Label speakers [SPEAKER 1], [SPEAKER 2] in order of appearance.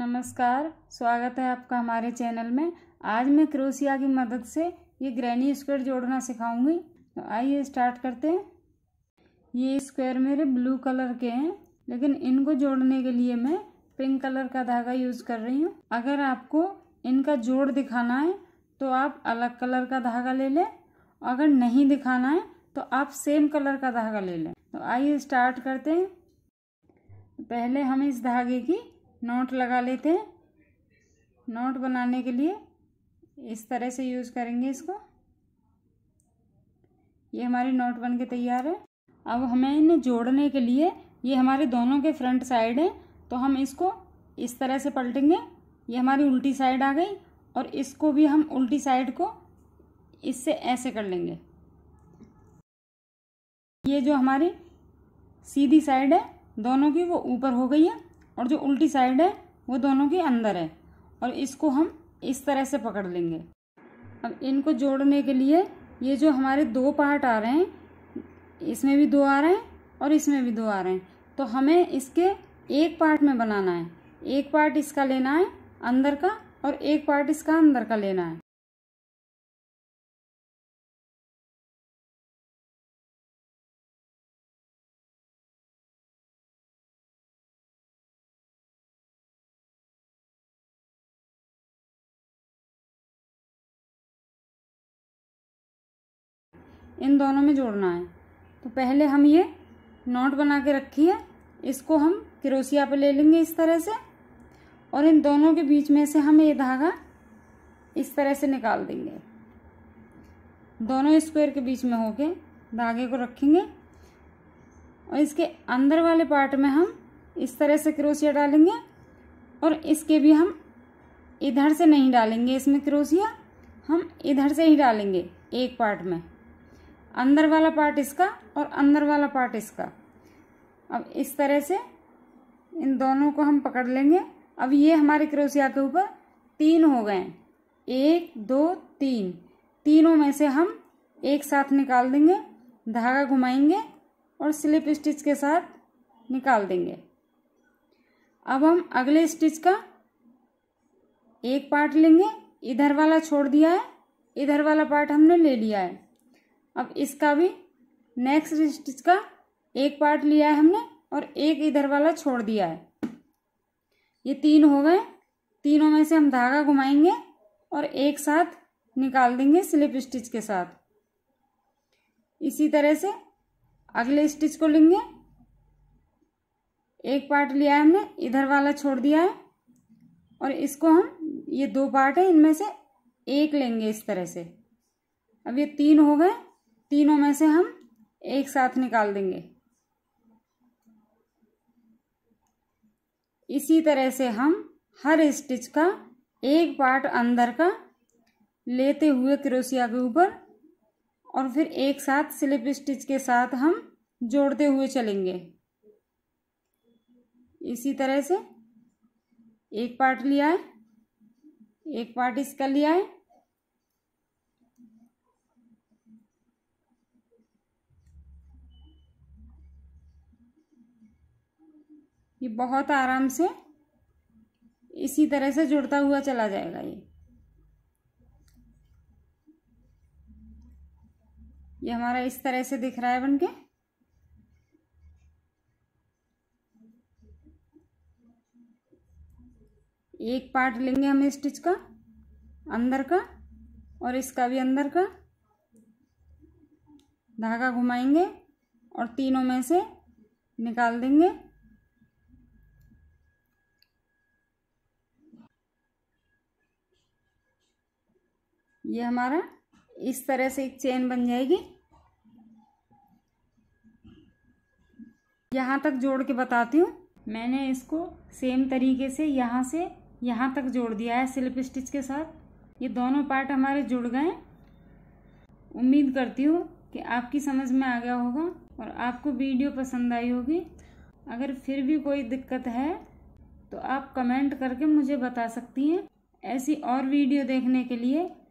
[SPEAKER 1] नमस्कार स्वागत है आपका हमारे चैनल में आज मैं क्रोसिया की मदद से ये ग्रैनी स्क्वायर जोड़ना सिखाऊंगी तो आइए स्टार्ट करते हैं ये स्क्वायर मेरे ब्लू कलर के हैं लेकिन इनको जोड़ने के लिए मैं पिंक कलर का धागा यूज़ कर रही हूँ अगर आपको इनका जोड़ दिखाना है तो आप अलग कलर का धागा ले लें अगर नहीं दिखाना है तो आप सेम कलर का धागा ले लें तो आइए स्टार्ट करते हैं पहले हम इस धागे की नोट लगा लेते हैं नोट बनाने के लिए इस तरह से यूज़ करेंगे इसको ये हमारी नोट बन के तैयार है अब हमें इन्हें जोड़ने के लिए ये हमारे दोनों के फ्रंट साइड हैं तो हम इसको इस तरह से पलटेंगे ये हमारी उल्टी साइड आ गई और इसको भी हम उल्टी साइड को इससे ऐसे कर लेंगे ये जो हमारी सीधी साइड है दोनों की वो ऊपर हो गई है और जो उल्टी साइड है वो दोनों के अंदर है और इसको हम इस तरह से पकड़ लेंगे अब इनको जोड़ने के लिए ये जो हमारे दो पार्ट आ रहे हैं इसमें भी दो आ रहे हैं और इसमें भी दो आ रहे हैं तो हमें इसके एक पार्ट में बनाना है एक पार्ट इसका लेना है अंदर का और एक पार्ट इसका अंदर का लेना है इन दोनों में जोड़ना है तो पहले हम ये नॉट बना के रखी है इसको हम क्रोसिया पे ले लेंगे इस तरह से और इन दोनों के बीच में से हम ये धागा इस तरह से निकाल देंगे दोनों स्क्वायर के बीच में होके धागे को रखेंगे और इसके अंदर वाले पार्ट में हम इस तरह से क्रोसिया डालेंगे और इसके भी हम इधर से नहीं डालेंगे इसमें क्रोसिया हम इधर से ही डालेंगे एक पार्ट में अंदर वाला पार्ट इसका और अंदर वाला पार्ट इसका अब इस तरह से इन दोनों को हम पकड़ लेंगे अब ये हमारे क्रोसिया के ऊपर तीन हो गए एक दो तीन तीनों में से हम एक साथ निकाल देंगे धागा घुमाएंगे और स्लिप स्टिच के साथ निकाल देंगे अब हम अगले स्टिच का एक पार्ट लेंगे इधर वाला छोड़ दिया है इधर वाला पार्ट हमने ले लिया है अब इसका भी नेक्स्ट स्टिच का एक पार्ट लिया है हमने और एक इधर वाला छोड़ दिया है ये तीन हो गए तीनों में से हम धागा घुमाएंगे और एक साथ निकाल देंगे स्लिप स्टिच के साथ इसी तरह से अगले स्टिच को लेंगे एक पार्ट लिया है हमने इधर वाला छोड़ दिया है और इसको हम ये दो पार्ट है इनमें से एक लेंगे इस तरह से अब ये तीन हो गए तीनों में से हम एक साथ निकाल देंगे इसी तरह से हम हर स्टिच का एक पार्ट अंदर का लेते हुए क्रोसिया के ऊपर और फिर एक साथ स्लिप स्टिच के साथ हम जोड़ते हुए चलेंगे इसी तरह से एक पार्ट लिया है एक पार्ट इसका लिया है ये बहुत आराम से इसी तरह से जुड़ता हुआ चला जाएगा ये ये हमारा इस तरह से दिख रहा है बनके एक पार्ट लेंगे हम स्टिच का अंदर का और इसका भी अंदर का धागा घुमाएंगे और तीनों में से निकाल देंगे ये हमारा इस तरह से एक चेन बन जाएगी यहाँ तक जोड़ के बताती हूँ मैंने इसको सेम तरीके से यहाँ से यहाँ तक जोड़ दिया है स्लिप स्टिच के साथ ये दोनों पार्ट हमारे जुड़ गए उम्मीद करती हूँ कि आपकी समझ में आ गया होगा और आपको वीडियो पसंद आई होगी अगर फिर भी कोई दिक्कत है तो आप कमेंट करके मुझे बता सकती हैं ऐसी और वीडियो देखने के लिए